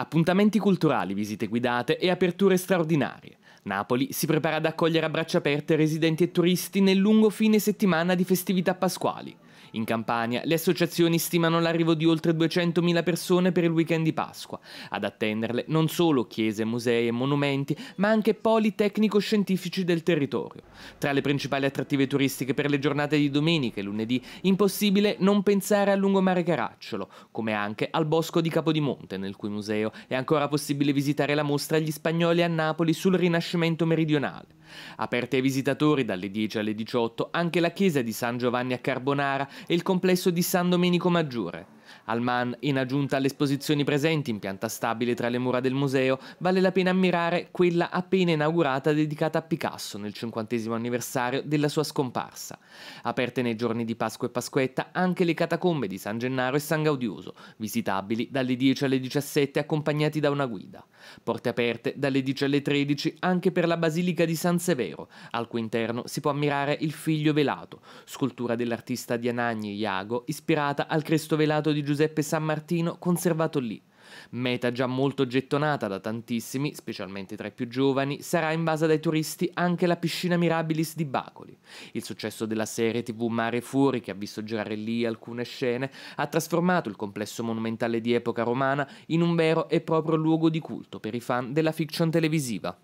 Appuntamenti culturali, visite guidate e aperture straordinarie. Napoli si prepara ad accogliere a braccia aperte residenti e turisti nel lungo fine settimana di festività pasquali. In Campania le associazioni stimano l'arrivo di oltre 200.000 persone per il weekend di Pasqua. Ad attenderle non solo chiese, musei e monumenti, ma anche poli tecnico-scientifici del territorio. Tra le principali attrattive turistiche per le giornate di domenica e lunedì, impossibile non pensare al lungomare Caracciolo, come anche al bosco di Capodimonte, nel cui museo è ancora possibile visitare la mostra Gli spagnoli a Napoli sul Rinascimento meridionale. Aperte ai visitatori dalle 10 alle 18 anche la chiesa di San Giovanni a Carbonara e il complesso di San Domenico Maggiore. Al MAN, in aggiunta alle esposizioni presenti in pianta stabile tra le mura del museo, vale la pena ammirare quella appena inaugurata dedicata a Picasso nel 50 anniversario della sua scomparsa. Aperte nei giorni di Pasqua e Pasquetta anche le catacombe di San Gennaro e San Gaudioso, visitabili dalle 10 alle 17 accompagnati da una guida. Porte aperte dalle 10 alle 13 anche per la Basilica di San Severo, al cui interno si può ammirare il figlio velato, scultura dell'artista di Anagni Iago ispirata al Cristo velato di di Giuseppe San Martino conservato lì. Meta già molto gettonata da tantissimi, specialmente tra i più giovani, sarà invasa dai turisti anche la piscina Mirabilis di Bacoli. Il successo della serie TV Mare Fuori, che ha visto girare lì alcune scene, ha trasformato il complesso monumentale di epoca romana in un vero e proprio luogo di culto per i fan della fiction televisiva.